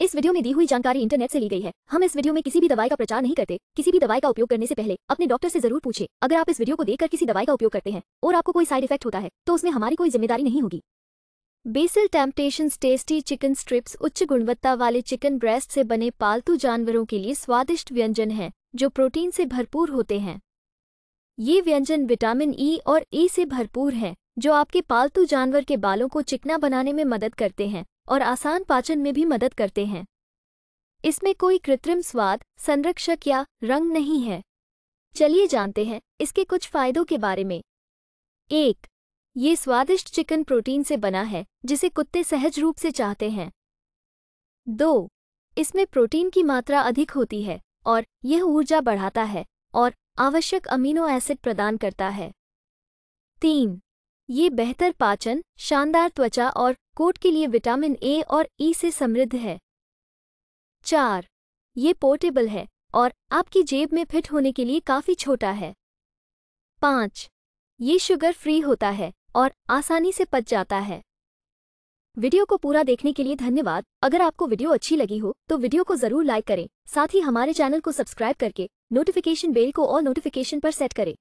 इस वीडियो में दी हुई जानकारी इंटरनेट से ली गई है हम इस वीडियो में किसी भी दवाई का प्रचार नहीं करते किसी भी दवाई का उपयोग करने से पहले अपने डॉक्टर से जरूर पूछे अगर आप इस वीडियो को देखकर किसी दवाई का उपयोग करते हैं और आपको कोई साइड इफेक्ट होता है तो उसमें हमारी कोई जिम्मेदारी नहीं होगी basil temptation tasty chicken strips उच्च गुणवत्ता वाले चिकन ब्रेस्ट से बने पालतू जानवरों के लिए स्वादिष्ट व्यंजन है जो प्रोटीन से भरपूर होते हैं ये व्यंजन विटामिन ई e और ए e से भरपूर है जो आपके पालतू जानवर के बालों को चिकना बनाने में मदद करते हैं और आसान पाचन में भी मदद करते हैं इसमें कोई कृत्रिम स्वाद संरक्षक या रंग नहीं है चलिए जानते हैं इसके कुछ फायदों के बारे में एक ये स्वादिष्ट चिकन प्रोटीन से बना है जिसे कुत्ते सहज रूप से चाहते हैं दो इसमें प्रोटीन की मात्रा अधिक होती है और यह ऊर्जा बढ़ाता है और आवश्यक अमीनो एसिड प्रदान करता है तीन ये बेहतर पाचन शानदार त्वचा और कोट के लिए विटामिन ए और ई e से समृद्ध है चार ये पोर्टेबल है और आपकी जेब में फिट होने के लिए काफ़ी छोटा है पाँच ये शुगर फ्री होता है और आसानी से पच जाता है वीडियो को पूरा देखने के लिए धन्यवाद अगर आपको वीडियो अच्छी लगी हो तो वीडियो को जरूर लाइक करें साथ ही हमारे चैनल को सब्सक्राइब करके नोटिफिकेशन बेल को और नोटिफिकेशन पर सेट करें